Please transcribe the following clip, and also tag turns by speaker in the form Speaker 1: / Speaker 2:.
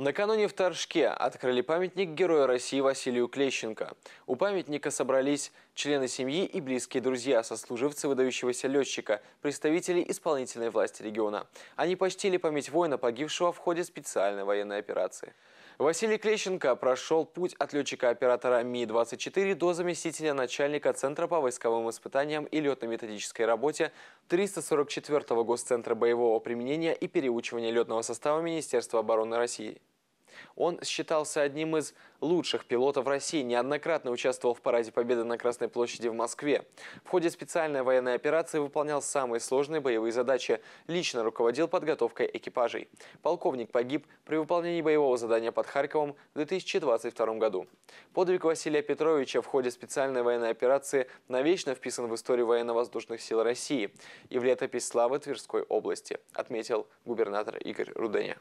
Speaker 1: Накануне в Торжке открыли памятник Героя России Василию Клещенко. У памятника собрались члены семьи и близкие друзья, сослуживцы выдающегося летчика, представители исполнительной власти региона. Они почтили память воина, погибшего в ходе специальной военной операции. Василий Клещенко прошел путь от летчика-оператора Ми-24 до заместителя начальника Центра по войсковым испытаниям и летно-методической работе 344-го Госцентра боевого применения и переучивания летного состава Министерства обороны России. Он считался одним из лучших пилотов России, неоднократно участвовал в параде Победы на Красной площади в Москве. В ходе специальной военной операции выполнял самые сложные боевые задачи, лично руководил подготовкой экипажей. Полковник погиб при выполнении боевого задания под Харьковом в 2022 году. Подвиг Василия Петровича в ходе специальной военной операции навечно вписан в историю военно-воздушных сил России и в летопись славы Тверской области, отметил губернатор Игорь Руденя.